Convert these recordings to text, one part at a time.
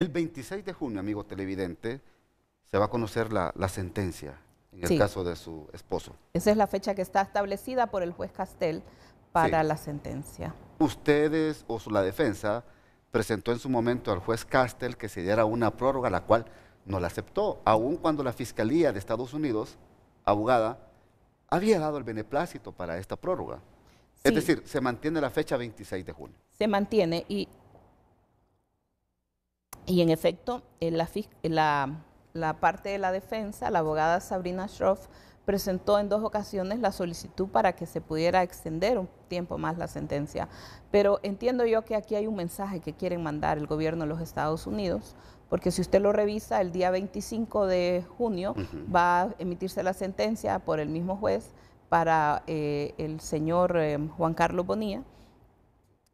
El 26 de junio, amigo televidente, se va a conocer la, sentencia en el caso de su esposo. Esa es la fecha que está establecida por el juez Castel para la sentencia. Ustedes o la defensa presentó en su momento al juez Castel que se diera una prórroga, la cual no la aceptó, aun cuando la Fiscalía de Estados Unidos, abogada, había dado el beneplácito para esta prórroga. Es decir, se mantiene la fecha 26 de junio. Se mantiene y y en efecto, eh, eh, la, la, parte de la defensa, la abogada Sabrina Schroff presentó en dos ocasiones la solicitud para que se pudiera extender un tiempo más la sentencia. Pero entiendo yo que aquí hay un mensaje que quieren mandar el gobierno de los Estados Unidos, porque si usted lo revisa, el día 25 de junio va a emitirse la sentencia por el mismo juez para eh, el señor Juan Carlos Bonilla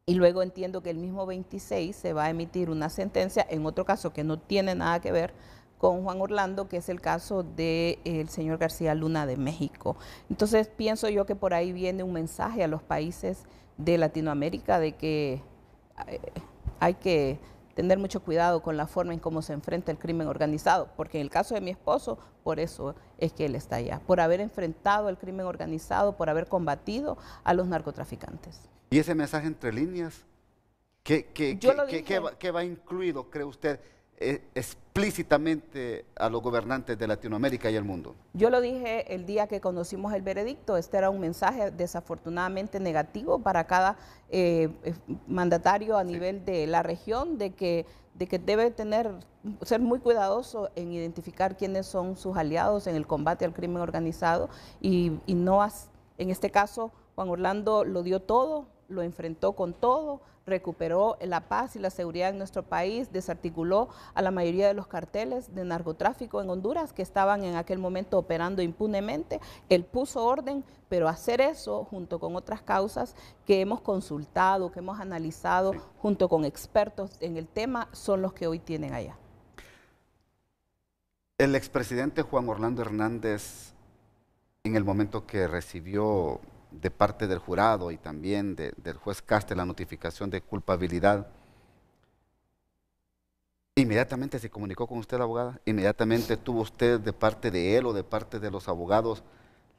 y luego entiendo que el mismo 26 se va a emitir una sentencia en otro caso que no tiene nada que ver con Juan Orlando, que es el caso del de, eh, señor García Luna de México. Entonces pienso yo que por ahí viene un mensaje a los países de Latinoamérica de que eh, hay que tener mucho cuidado con la forma en cómo se enfrenta el crimen organizado, porque en el caso de mi esposo, por eso es que él está allá, por haber enfrentado el crimen organizado, por haber combatido a los narcotraficantes. ¿Y ese mensaje entre líneas? ¿Qué, qué, qué, va, incluido, cree usted? Eh, explícitamente a los gobernantes de Latinoamérica y el mundo. Yo lo dije el día que conocimos el veredicto, este era un mensaje desafortunadamente negativo para cada eh, eh, mandatario a nivel de la región, de que, de que debe tener, ser muy cuidadoso en identificar quiénes son sus aliados en el combate al crimen organizado y, y no, en este caso, Juan Orlando lo dio todo, lo enfrentó con todo, recuperó la paz y la seguridad en nuestro país, desarticuló a la mayoría de los carteles de narcotráfico en Honduras que estaban en aquel momento operando impunemente. Él puso orden, pero hacer eso junto con otras causas que hemos consultado, que hemos analizado junto con expertos en el tema, son los que hoy tienen allá. El expresidente Juan Orlando Hernández, en el momento que recibió de parte del jurado y también del juez Caste, la notificación de culpabilidad. Inmediatamente se comunicó con usted abogada, inmediatamente tuvo usted de parte de él o de parte de los abogados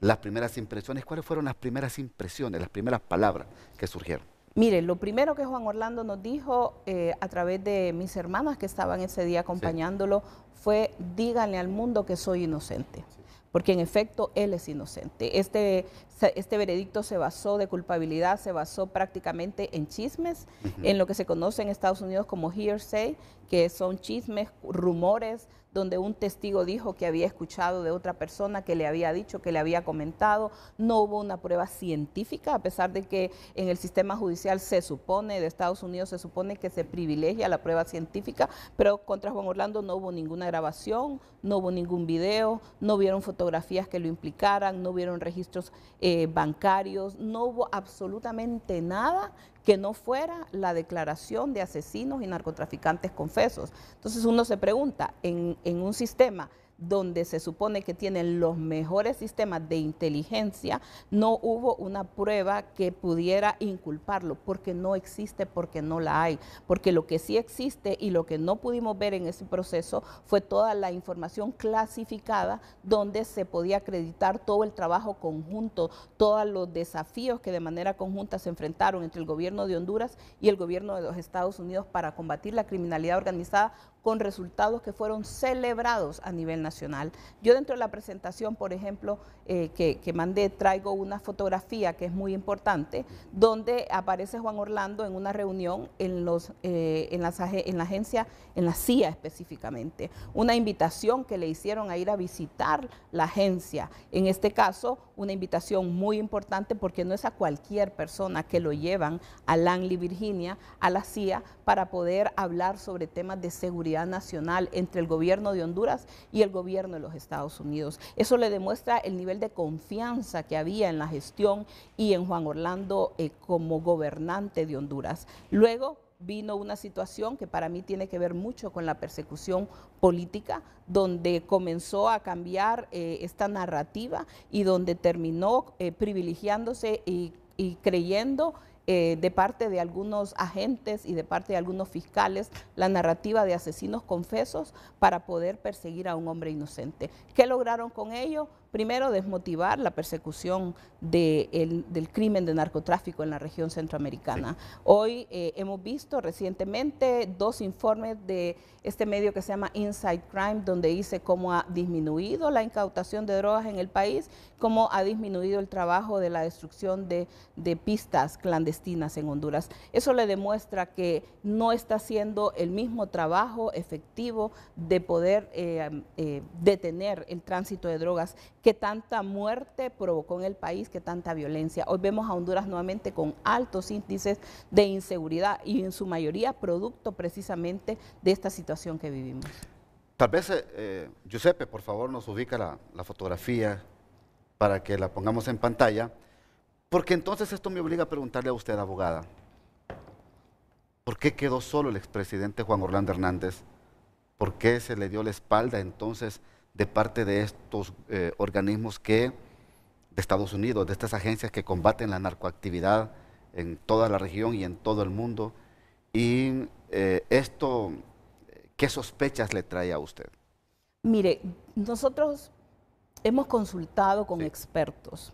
las primeras impresiones. ¿Cuáles fueron las primeras impresiones, las primeras palabras que surgieron? Mire, lo primero que Juan Orlando nos dijo eh, a través de mis hermanas que estaban ese día acompañándolo fue díganle al mundo que soy inocente porque en efecto él es inocente. Este, este veredicto se basó de culpabilidad, se basó prácticamente en chismes, en lo que se conoce en Estados Unidos como hearsay, que son chismes, rumores, donde un testigo dijo que había escuchado de otra persona, que le había dicho, que le había comentado. No hubo una prueba científica, a pesar de que en el sistema judicial se supone, de Estados Unidos se supone que se privilegia la prueba científica, pero contra Juan Orlando no hubo ninguna grabación, no hubo ningún video, no vieron fotografías fotografías que lo implicaran, no hubieron registros eh, bancarios, no hubo absolutamente nada que no fuera la declaración de asesinos y narcotraficantes confesos. Entonces uno se pregunta, en un sistema donde se supone que tienen los mejores sistemas de inteligencia, no hubo una prueba que pudiera inculparlo, porque no existe, porque no la hay, porque lo que sí existe y lo que no pudimos ver en ese proceso fue toda la información clasificada donde se podía acreditar todo el trabajo conjunto, todos los desafíos que de manera conjunta se enfrentaron entre el gobierno de Honduras y el gobierno de los Estados Unidos para combatir la criminalidad organizada con resultados que fueron celebrados a nivel nacional. Yo dentro de la presentación, por ejemplo, eh, que, mandé, traigo una fotografía que es muy importante, donde aparece Juan Orlando en una reunión en, los, eh, en la agencia, en la CIA específicamente, una invitación que le hicieron a ir a visitar la agencia. En este caso, una invitación muy importante porque no es a cualquier persona que lo llevan a Langley, Virginia, a la CIA, para poder hablar sobre temas de seguridad nacional entre el gobierno de Honduras y el gobierno de los Estados Unidos. Eso le demuestra el nivel de confianza que había en la gestión y en Juan Orlando eh, como gobernante de Honduras. Luego, vino una situación que para mí tiene que ver mucho con la persecución política, donde comenzó a cambiar eh, esta narrativa y donde terminó eh, privilegiándose y creyendo eh, de parte de algunos agentes y de parte de algunos fiscales la narrativa de asesinos confesos para poder perseguir a un hombre inocente. ¿Qué lograron con ello? primero, desmotivar la persecución del crimen de narcotráfico en la región centroamericana. Hoy eh, hemos visto recientemente dos informes de este medio que se llama Inside Crime, donde dice cómo ha disminuido la incautación de drogas en el país, cómo ha disminuido el trabajo de la destrucción de, pistas clandestinas en Honduras. Eso le demuestra que no está haciendo el mismo trabajo efectivo de poder eh, eh, detener el tránsito de drogas que tanta muerte provocó en el país, que tanta violencia. Hoy vemos a Honduras nuevamente con altos índices de inseguridad y en su mayoría producto precisamente de esta situación que vivimos. Tal vez, eh, eh, Giuseppe, por favor, nos ubica la, la fotografía para que la pongamos en pantalla, porque entonces esto me obliga a preguntarle a usted, abogada, ¿por qué quedó solo el expresidente Juan Orlando Hernández? ¿Por qué se le dio la espalda entonces de parte de estos eh, organismos que, de Estados Unidos, de estas agencias que combaten la narcoactividad en toda la región y en todo el mundo. Y eh, esto, ¿qué sospechas le trae a usted? Mire, nosotros hemos consultado con expertos,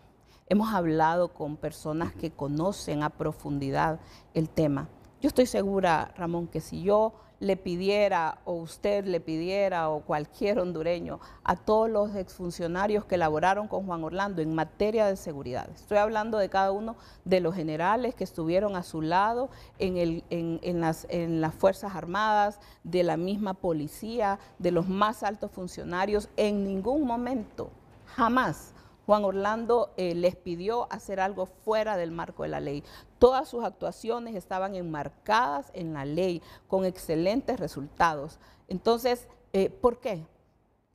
hemos hablado con personas que conocen a profundidad el tema. Yo estoy segura, Ramón, que si yo le pidiera o usted le pidiera o cualquier hondureño a todos los exfuncionarios que laboraron con Juan Orlando en materia de seguridad. Estoy hablando de cada uno de los generales que estuvieron a su lado en, el, en, las, en las Fuerzas Armadas, de la misma policía, de los más altos funcionarios. En ningún momento, jamás Juan Orlando eh, les pidió hacer algo fuera del marco de la ley. Todas sus actuaciones estaban enmarcadas en la ley, con excelentes resultados. Entonces, eh, ¿por qué?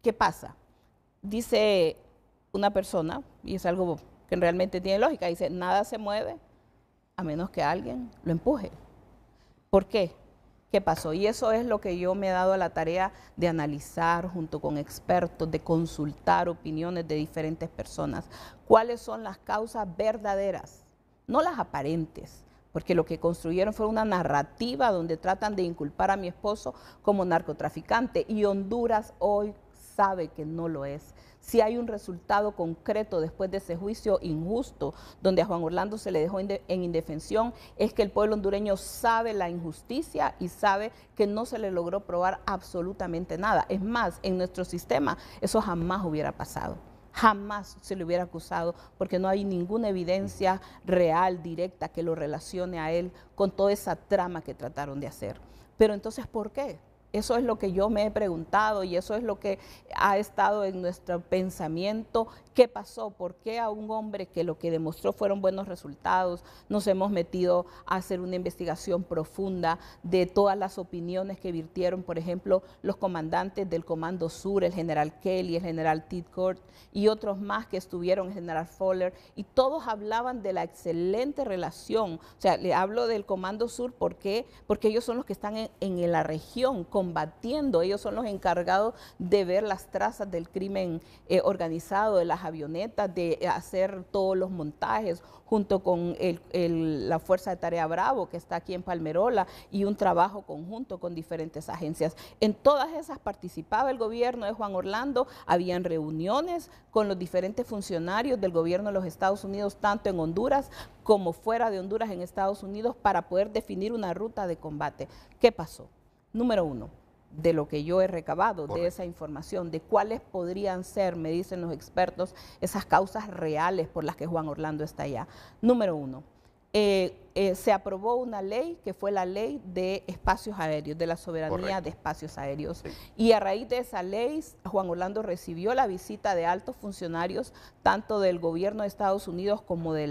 ¿Qué pasa? Dice una persona, y es algo que realmente tiene lógica, dice, nada se mueve a menos que alguien lo empuje. ¿Por qué? qué pasó. Y eso es lo que yo me he dado a la tarea de analizar junto con expertos, de consultar opiniones de diferentes personas. ¿Cuáles son las causas verdaderas? No las aparentes, porque lo que construyeron fue una narrativa donde tratan de inculpar a mi esposo como narcotraficante. Y Honduras hoy sabe que no lo es. Si hay un resultado concreto después de ese juicio injusto, donde a Juan Orlando se le dejó en indefensión, es que el pueblo hondureño sabe la injusticia y sabe que no se le logró probar absolutamente nada. Es más, en nuestro sistema eso jamás hubiera pasado jamás se le hubiera acusado porque no hay ninguna evidencia real, directa, que lo relacione a él con toda esa trama que trataron de hacer. Pero entonces, ¿por qué? Eso es lo que yo me he preguntado y eso es lo que ha estado en nuestro pensamiento. ¿Qué pasó? ¿Por qué a un hombre que lo que demostró fueron buenos resultados? Nos hemos metido a hacer una investigación profunda de todas las opiniones que virtieron, por ejemplo, los comandantes del Comando Sur, el general Kelly, el general Tidcourt y otros más que estuvieron, el general Fowler, y todos hablaban de la excelente relación. O sea, le hablo del Comando Sur, ¿por Porque ellos son los que están en, en la región combatiendo. Ellos son los encargados de ver las trazas del crimen eh, organizado, de las avionetas, de hacer todos los montajes junto con la Fuerza de Tarea Bravo que está aquí en Palmerola y un trabajo conjunto con diferentes agencias. En todas esas participaba el gobierno de Juan Orlando, habían reuniones con los diferentes funcionarios del gobierno de los Estados Unidos, tanto en Honduras como fuera de Honduras en Estados Unidos, para poder definir una ruta de combate. ¿Qué pasó? número uno, de lo que yo he recabado, de esa información, de cuáles podrían ser, me dicen los expertos, esas causas reales por las que Juan Orlando está allá. Número uno, eh, eh, se aprobó una ley que fue la ley de espacios aéreos, de la soberanía de espacios aéreos. Y a raíz de esa ley, Juan Orlando recibió la visita de altos funcionarios, tanto del gobierno de Estados Unidos como de,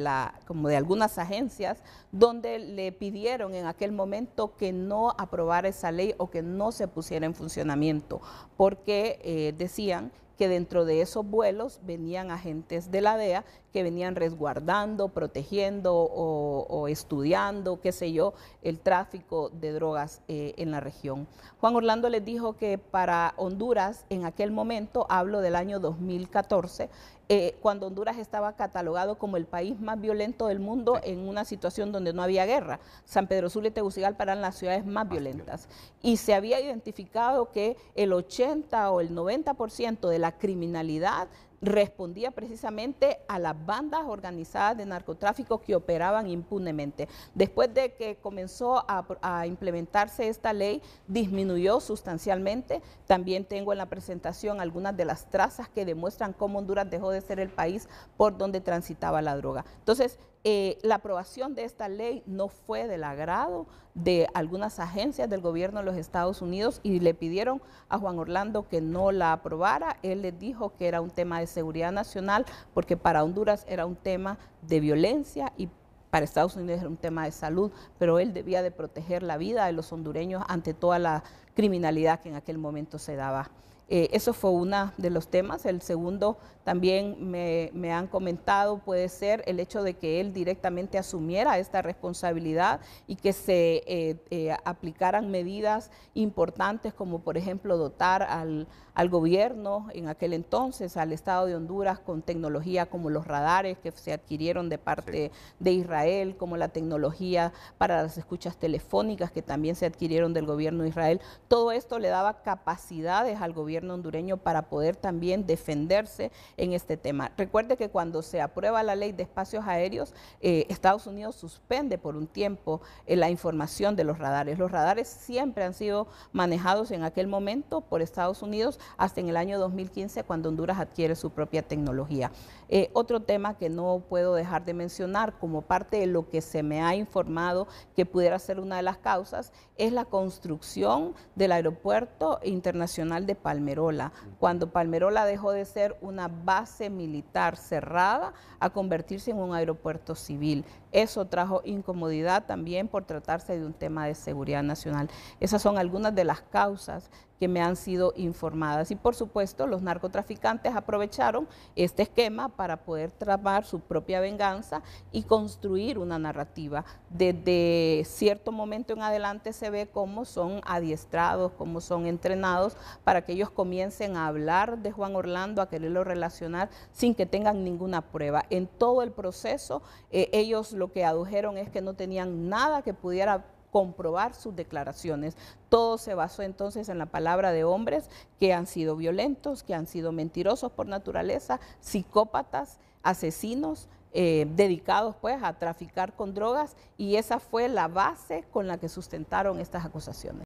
algunas agencias, donde le pidieron en aquel momento que no aprobara esa ley o que no se pusiera en funcionamiento, porque eh, decían que dentro de esos vuelos venían agentes de la DEA que venían resguardando, protegiendo o estudiando estudiando, qué sé yo, el tráfico de drogas eh, en la región. Juan Orlando les dijo que para Honduras, en aquel momento, hablo del año 2014, eh, cuando Honduras estaba catalogado como el país más violento del mundo en una situación donde no había guerra. San Pedro Sula y Tegucigalpa eran las ciudades más, violentas. Y se había identificado que el 80 o el 90% de la criminalidad respondía precisamente a las bandas organizadas de narcotráfico que operaban impunemente. Después de que comenzó a, implementarse esta ley, disminuyó sustancialmente. También tengo en la presentación algunas de las trazas que demuestran cómo Honduras dejó de ser el país por donde transitaba la droga. Entonces, eh, la aprobación de esta ley no fue del agrado de algunas agencias del gobierno de los Estados Unidos y le pidieron a Juan Orlando que no la aprobara. Él les dijo que era un tema de seguridad nacional porque para Honduras era un tema de violencia y para Estados Unidos era un tema de salud, pero él debía de proteger la vida de los hondureños ante toda la criminalidad que en aquel momento se daba. Eh, eso fue uno de los temas. El segundo, también me, han comentado, puede ser el hecho de que él directamente asumiera esta responsabilidad y que se eh, eh, aplicaran medidas importantes como, por ejemplo, dotar al, al, gobierno en aquel entonces, al Estado de Honduras, con tecnología como los radares que se adquirieron de parte de Israel, como la tecnología para las escuchas telefónicas que también se adquirieron del gobierno de Israel. Todo esto le daba capacidades al gobierno hondureño para poder también defenderse en este tema. Recuerde que cuando se aprueba la ley de espacios aéreos, eh, Estados Unidos suspende por un tiempo eh, la información de los radares. Los radares siempre han sido manejados en aquel momento por Estados Unidos hasta en el año 2015 cuando Honduras adquiere su propia tecnología. Eh, otro tema que no puedo dejar de mencionar como parte de lo que se me ha informado que pudiera ser una de las causas es la construcción del Aeropuerto Internacional de Palmerola, cuando Palmerola dejó de ser una base militar cerrada a convertirse en un aeropuerto civil. Eso trajo incomodidad también por tratarse de un tema de seguridad nacional. Esas son algunas de las causas que me han sido informadas. Y por supuesto, los narcotraficantes aprovecharon este esquema para poder tramar su propia venganza y construir una narrativa. Desde cierto momento en adelante se ve cómo son adiestrados como son entrenados, para que ellos comiencen a hablar de Juan Orlando, a quererlo relacionar sin que tengan ninguna prueba. En todo el proceso, eh, ellos lo que adujeron es que no tenían nada que pudiera comprobar sus declaraciones. Todo se basó entonces en la palabra de hombres que han sido violentos, que han sido mentirosos por naturaleza, psicópatas, asesinos, eh, dedicados pues a traficar con drogas y esa fue la base con la que sustentaron estas acusaciones.